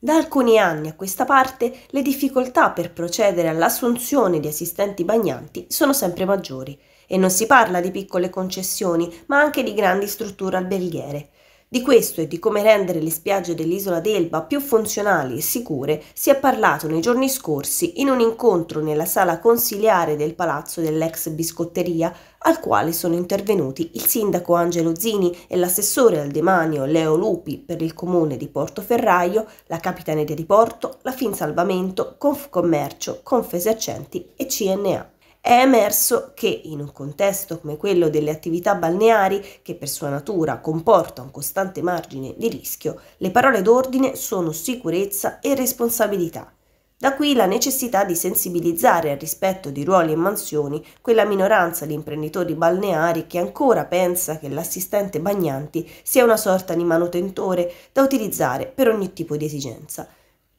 Da alcuni anni a questa parte le difficoltà per procedere all'assunzione di assistenti bagnanti sono sempre maggiori e non si parla di piccole concessioni ma anche di grandi strutture alberghiere. Di questo e di come rendere le spiagge dell'isola d'Elba più funzionali e sicure si è parlato nei giorni scorsi in un incontro nella sala consiliare del palazzo dell'ex biscotteria al quale sono intervenuti il sindaco Angelo Zini e l'assessore al demanio Leo Lupi per il comune di Portoferraio, la Capitaneria di Porto, la Finsalvamento, Confcommercio, Confesercenti e CNA. È emerso che in un contesto come quello delle attività balneari, che per sua natura comporta un costante margine di rischio, le parole d'ordine sono sicurezza e responsabilità. Da qui la necessità di sensibilizzare al rispetto di ruoli e mansioni quella minoranza di imprenditori balneari che ancora pensa che l'assistente bagnanti sia una sorta di manutentore da utilizzare per ogni tipo di esigenza.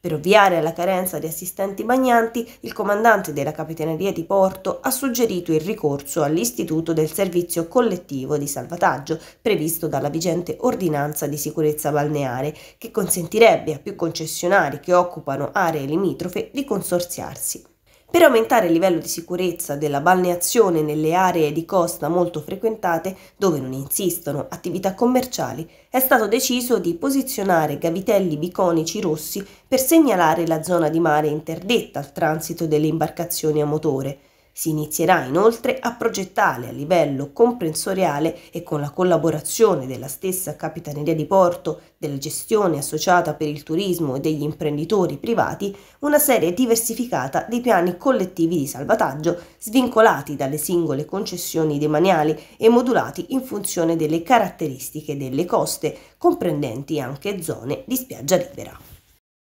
Per ovviare alla carenza di assistenti bagnanti, il comandante della Capitaneria di Porto ha suggerito il ricorso all'istituto del servizio collettivo di salvataggio previsto dalla vigente ordinanza di sicurezza balneare, che consentirebbe a più concessionari che occupano aree limitrofe di consorziarsi. Per aumentare il livello di sicurezza della balneazione nelle aree di costa molto frequentate, dove non insistono attività commerciali, è stato deciso di posizionare gavitelli biconici rossi per segnalare la zona di mare interdetta al transito delle imbarcazioni a motore, si inizierà inoltre a progettare a livello comprensoriale e con la collaborazione della stessa Capitaneria di Porto, della gestione associata per il turismo e degli imprenditori privati, una serie diversificata di piani collettivi di salvataggio svincolati dalle singole concessioni demaniali e modulati in funzione delle caratteristiche delle coste, comprendenti anche zone di spiaggia libera.